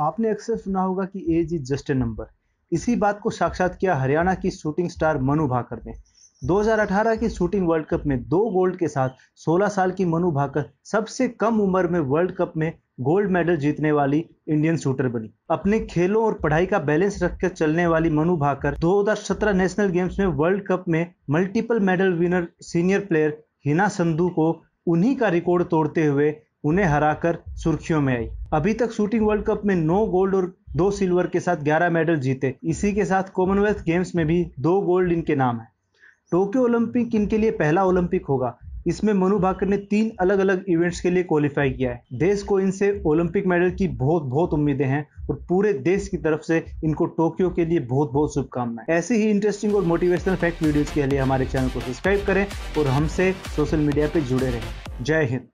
आपने अक्सर सुना होगा कि age is just a number इसी बात को साक्षात किया हरियाणा की शूटिंग स्टार मनु भाकर ने 2018 की शूटिंग वर्ल्ड कप में दो गोल्ड के साथ 16 साल की मनु भाकर सबसे कम उम्र में वर्ल्ड कप में गोल्ड मेडल जीतने वाली इंडियन शूटर बनी अपने खेलों और पढ़ाई का बैलेंस रखकर चलने वाली मनु भाकर 2017 नेशनल गेम्स में वर्ल्ड कप में multiple medal winner senior player Heena Sidhu को उन्हीं का रिकॉर्ड तोड़ते हुए उन्हें हराकर सुर्खियों में आई अभी तक शूटिंग वर्ल्ड कप में नौ गोल्ड और दो सिल्वर के साथ ग्यारह मेडल जीते इसी के साथ कॉमनवेल्थ गेम्स में भी दो गोल्ड इनके नाम है टोक्यो ओलंपिक इनके लिए पहला ओलंपिक होगा इसमें मनु भाकर ने तीन अलग अलग इवेंट्स के लिए क्वालिफाई किया है देश को इनसे ओलंपिक मेडल की बहुत बहुत उम्मीदें हैं और पूरे देश की तरफ से इनको टोक्यो के लिए बहुत बहुत शुभकामनाएं ऐसे ही इंटरेस्टिंग और मोटिवेशनल फैक्ट वीडियोज के लिए हमारे चैनल को सब्सक्राइब करें और हमसे सोशल मीडिया पर जुड़े रहें जय हिंद